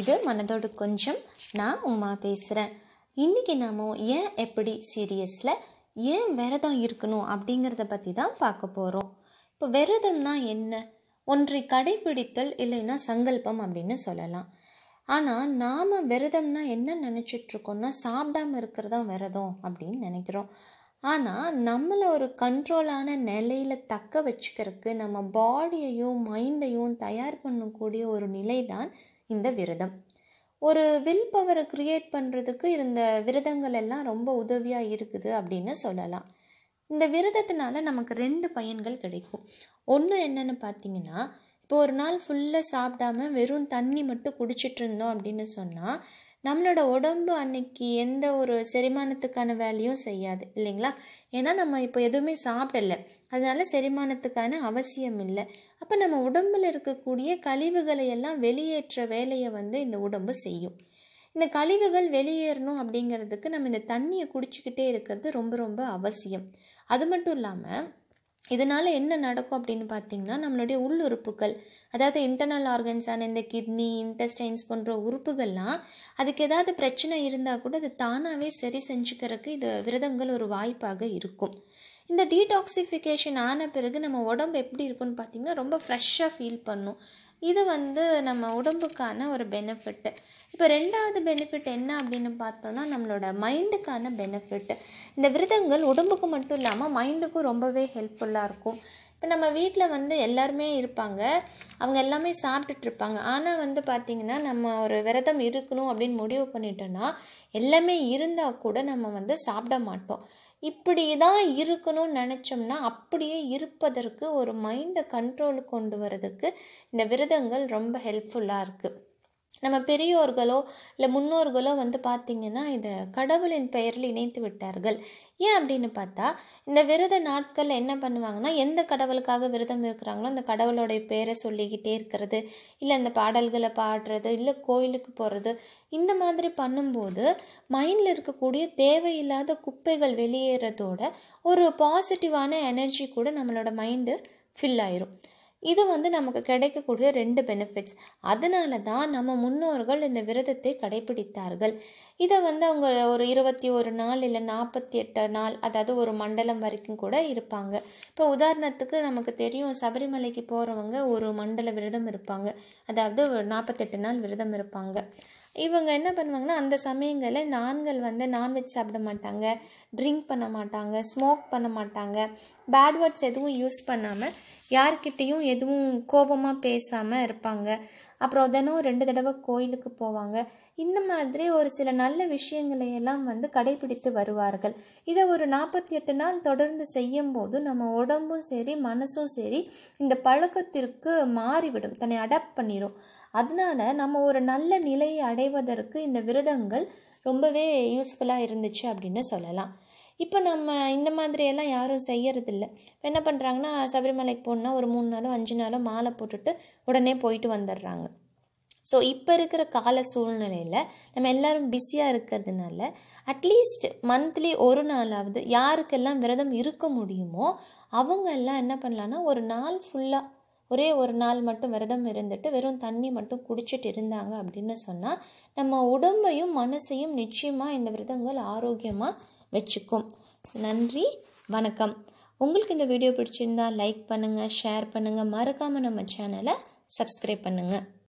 இது மனதோடு கொஞ்சம் நான் உமா பேசுகிறேன் இன்றைக்கி நாம் ஏன் எப்படி சீரியஸில் ஏன் விரதம் இருக்கணும் அப்படிங்கிறத பற்றி தான் பார்க்க போகிறோம் இப்போ விரதம்னா என்ன ஒன்றை கடைபிடித்தல் இல்லைன்னா சங்கல்பம் அப்படின்னு சொல்லலாம் ஆனால் நாம் விரதம்னா என்ன நினச்சிட்ருக்கோன்னா சாப்பிடாமல் இருக்கிறதா விரதம் அப்படின்னு நினைக்கிறோம் ஆனால் நம்மளை ஒரு கண்ட்ரோலான நிலையில் தக்க வச்சுக்கிறதுக்கு நம்ம பாடியையும் மைண்டையும் தயார் பண்ணக்கூடிய ஒரு நிலை தான் இந்த விரதம் ஒரு வில் பவரை க்ரியேட் பண்ணுறதுக்கு இந்த விரதங்கள் எல்லாம் ரொம்ப உதவியாக இருக்குது அப்படின்னு சொல்லலாம் இந்த விரதத்தினால நமக்கு ரெண்டு பயன்கள் கிடைக்கும் ஒன்று என்னென்னு பார்த்தீங்கன்னா இப்போ ஒரு நாள் ஃபுல்லாக சாப்பிடாம வெறும் தண்ணி மட்டும் குடிச்சிட்டு இருந்தோம் அப்படின்னு சொன்னால் நம்மளோட உடம்பு அன்னைக்கு எந்த ஒரு செரிமானத்துக்கான வேலையும் செய்யாது இல்லைங்களா ஏன்னா நம்ம இப்போ எதுவுமே சாப்பிடல அதனால செரிமானத்துக்கான அவசியம் இல்லை அப்போ நம்ம உடம்புல இருக்கக்கூடிய கழிவுகளை எல்லாம் வெளியேற்ற வேலையை வந்து இந்த உடம்பு செய்யும் இந்த கழிவுகள் வெளியேறணும் அப்படிங்கிறதுக்கு நம்ம இந்த தண்ணியை குடிச்சிக்கிட்டே இருக்கிறது ரொம்ப ரொம்ப அவசியம் அது மட்டும் இல்லாமல் இதனால் என்ன நடக்கும் அப்படின்னு பார்த்தீங்கன்னா நம்மளுடைய உள் உறுப்புகள் அதாவது இன்டர்னல் ஆர்கன்ஸான இந்த கிட்னி இன்டெஸ்டைன்ஸ் போன்ற உறுப்புகள்லாம் அதுக்கு ஏதாவது பிரச்சனை இருந்தால் கூட அது தானாகவே சரி செஞ்சுக்கிறதுக்கு இது விரதங்கள் ஒரு வாய்ப்பாக இருக்கும் இந்த டீடாக்சிஃபிகேஷன் ஆன பிறகு நம்ம உடம்பு எப்படி இருக்குன்னு பார்த்திங்கன்னா ரொம்ப ஃப்ரெஷ்ஷாக ஃபீல் பண்ணும் இது வந்து நம்ம உடம்புக்கான ஒரு பெனிஃபிட்டு இப்போ ரெண்டாவது பெனிஃபிட் என்ன அப்படின்னு பார்த்தோம்னா நம்மளோட மைண்டுக்கான பெனிஃபிட்டு இந்த விரதங்கள் உடம்புக்கு மட்டும் இல்லாமல் மைண்டுக்கும் ரொம்பவே ஹெல்ப்ஃபுல்லாக இருக்கும் இப்போ நம்ம வீட்டில் வந்து எல்லாருமே இருப்பாங்க அவங்க எல்லாமே சாப்பிட்டுட்டு இருப்பாங்க ஆனால் வந்து பார்த்திங்கன்னா நம்ம ஒரு விரதம் இருக்கணும் அப்படின்னு முடிவு பண்ணிட்டோன்னா எல்லாமே இருந்தால் கூட நம்ம வந்து சாப்பிட மாட்டோம் இப்படி தான் இருக்கணும்னு நினச்சோம்னா அப்படியே இருப்பதற்கு ஒரு மைண்டை கண்ட்ரோலுக்கு கொண்டு வரதுக்கு இந்த விரதங்கள் ரொம்ப ஹெல்ப்ஃபுல்லாக இருக்குது நம்ம பெரியோர்களோ இல்லை முன்னோர்களோ வந்து பார்த்திங்கன்னா இதை கடவுளின் பெயரில் இணைத்து விட்டார்கள் ஏன் அப்படின்னு பார்த்தா இந்த விரத நாட்களில் என்ன பண்ணுவாங்கன்னா எந்த கடவுளுக்காக விரதம் இருக்கிறாங்களோ அந்த கடவுளோடைய பேரை சொல்லிக்கிட்டே இருக்கிறது இல்லை அந்த பாடல்களை பாடுறது இல்லை கோயிலுக்கு போகிறது இந்த மாதிரி பண்ணும்போது மைண்டில் இருக்கக்கூடிய தேவையில்லாத குப்பைகள் வெளியேறதோட ஒரு பாசிட்டிவான எனர்ஜி கூட நம்மளோட மைண்டு ஃபில் ஆயிரும் இது வந்து நமக்கு கிடைக்கக்கூடிய ரெண்டு பெனிஃபிட்ஸ் அதனால தான் நம்ம முன்னோர்கள் இந்த விரதத்தை கடைபிடித்தார்கள் இதை வந்து அவங்க ஒரு இருபத்தி ஒரு நாள் இல்லை நாற்பத்தி எட்டு நாள் அதாவது ஒரு மண்டலம் வரைக்கும் கூட இருப்பாங்க இப்போ உதாரணத்துக்கு நமக்கு தெரியும் சபரிமலைக்கு போகிறவங்க ஒரு மண்டல விரதம் இருப்பாங்க அதாவது ஒரு நாற்பத்தெட்டு நாள் விரதம் இருப்பாங்க இவங்க என்ன பண்ணுவாங்கன்னா அந்த சமயங்களில் இந்த ஆண்கள் வந்து நான்வெஜ் சாப்பிட மாட்டாங்க ட்ரிங்க் பண்ண மாட்டாங்க ஸ்மோக் பண்ண மாட்டாங்க பேட் வேர்ட்ஸ் எதுவும் யூஸ் பண்ணாமல் யார்கிட்டேயும் எதுவும் கோபமாக பேசாமல் இருப்பாங்க அப்புறம் தினம் ரெண்டு தடவை கோயிலுக்கு போவாங்க இந்த மாதிரி ஒரு சில நல்ல விஷயங்களையெல்லாம் வந்து கடைபிடித்து வருவார்கள் இதை ஒரு நாற்பத்தி எட்டு நாள் தொடர்ந்து செய்யும் போது நம்ம உடம்பும் சரி மனசும் சரி இந்த பழக்கத்திற்கு மாறிவிடும் தன்னை அடாப்ட் பண்ணிடும் அதனால நம்ம ஒரு நல்ல நிலையை அடைவதற்கு இந்த விரதங்கள் ரொம்பவே யூஸ்ஃபுல்லாக இருந்துச்சு அப்படின்னு சொல்லலாம் இப்போ நம்ம இந்த மாதிரியெல்லாம் யாரும் செய்யறதில்ல என்ன பண்ணுறாங்கன்னா சபரிமலைக்கு போனால் ஒரு மூணு நாளோ அஞ்சு நாளோ மாலை போட்டுட்டு உடனே போயிட்டு வந்துடுறாங்க ஸோ இப்போ இருக்கிற கால சூழ்நிலையில் நம்ம எல்லோரும் பிஸியாக இருக்கிறதுனால அட்லீஸ்ட் மந்த்லி ஒரு நாளாவது யாருக்கெல்லாம் விரதம் இருக்க முடியுமோ அவங்க எல்லாம் என்ன பண்ணலான்னா ஒரு நாள் ஃபுல்லாக ஒரே ஒரு நாள் மட்டும் விரதம் இருந்துட்டு வெறும் தண்ணி மட்டும் குடிச்சிட்டு இருந்தாங்க அப்படின்னு சொன்னால் நம்ம உடம்பையும் மனசையும் நிச்சயமாக இந்த விரதங்கள் ஆரோக்கியமாக வச்சுக்கும் நன்றி வணக்கம் உங்களுக்கு இந்த வீடியோ பிடிச்சிருந்தா லைக் பண்ணுங்கள் ஷேர் பண்ணுங்கள் மறக்காமல் நம்ம சேனலை சப்ஸ்கிரைப் பண்ணுங்கள்